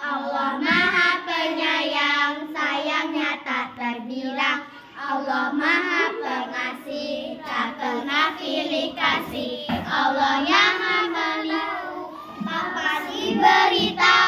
Allah maha penyayang sayangnya tak terbilang Allah maha pengasih tak pernah pilih Allah yang maha melihat apa sih berita